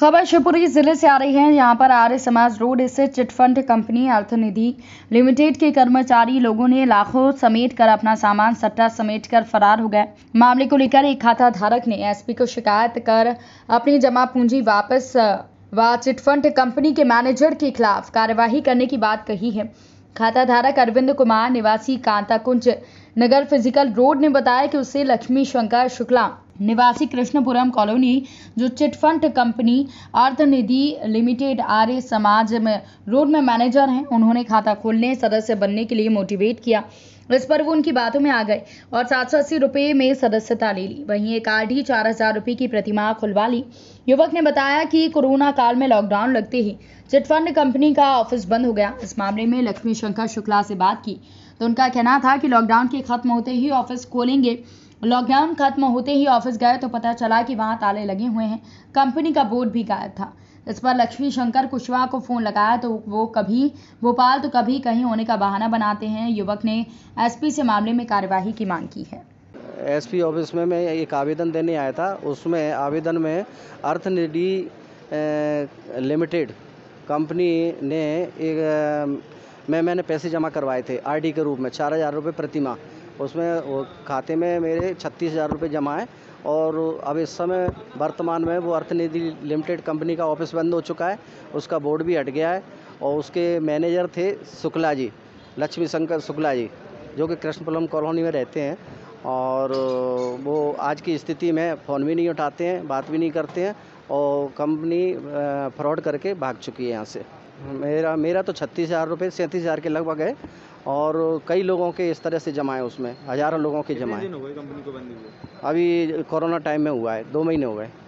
खबर शिवपुरी जिले से आ रही है यहाँ पर आर्य समाज रोड स्थित चिटफंड कंपनी अर्थनिधि लिमिटेड के कर्मचारी लोगों ने लाखों समेट कर अपना सामान सट्टा समेट कर फरार हो गए मामले को लेकर एक खाता धारक ने एसपी को शिकायत कर अपनी जमा पूंजी वापस व चिटफंड कंपनी के मैनेजर के खिलाफ कार्यवाही करने की बात कही है खाता धारक अरविंद कुमार निवासी कांताकुंज नगर फिजिकल रोड ने बताया कि उसे लक्ष्मी शंकर शुक्ला निवासी कृष्णपुरम कॉलोनी जो chit fund company Arth Nidhi limited Arya Samaj में रोड में मैनेजर हैं उन्होंने खाता खोलने सदस्य बनने के लिए मोटिवेट किया इस पर वो उनकी बातों में आ गए और सात सौ अस्सी रुपये में सदस्यता ले ली वहीं एक आर ही चार हजार रुपये की प्रतिमा खुलवा ली युवक ने बताया कि कोरोना काल में लॉकडाउन लगते ही चिटफंड कंपनी का ऑफिस बंद हो गया इस मामले में लक्ष्मी शंकर शुक्ला से बात की तो उनका कहना था कि लॉकडाउन के खत्म होते ही ऑफिस खोलेंगे लॉकडाउन खत्म होते ही ऑफिस गए तो पता चला कि वहाँ ताले लगे हुए हैं कंपनी का बोर्ड भी गायब था इस पर लक्ष्मी शंकर कुशवाहा को फ़ोन लगाया तो वो कभी भोपाल तो कभी कहीं होने का बहाना बनाते हैं युवक ने एसपी से मामले में कार्यवाही की मांग की है एसपी ऑफिस में मैं एक आवेदन देने आया था उसमें आवेदन में अर्थ निडी लिमिटेड कंपनी ने एक मैं मैंने पैसे जमा करवाए थे आईडी के रूप में चार हज़ार रुपये प्रतिमा उसमें वो खाते में मेरे छत्तीस हज़ार रुपये जमा हैं और अब इस समय वर्तमान में वो अर्थनिधि लिमिटेड कंपनी का ऑफिस बंद हो चुका है उसका बोर्ड भी हट गया है और उसके मैनेजर थे शुक्ला जी लक्ष्मी शंकर शुक्ला जी जो कि कृष्णपुलम कॉलोनी में रहते हैं और वो आज की स्थिति में फ़ोन भी नहीं उठाते हैं बात भी नहीं करते हैं और कंपनी फ्रॉड करके भाग चुकी है यहाँ से मेरा मेरा तो छत्तीस हज़ार रुपये सैंतीस हज़ार के लगभग है और कई लोगों के इस तरह से जमाए उसमें हज़ारों लोगों के जमाए अभी कोरोना टाइम में हुआ है दो महीने हो गए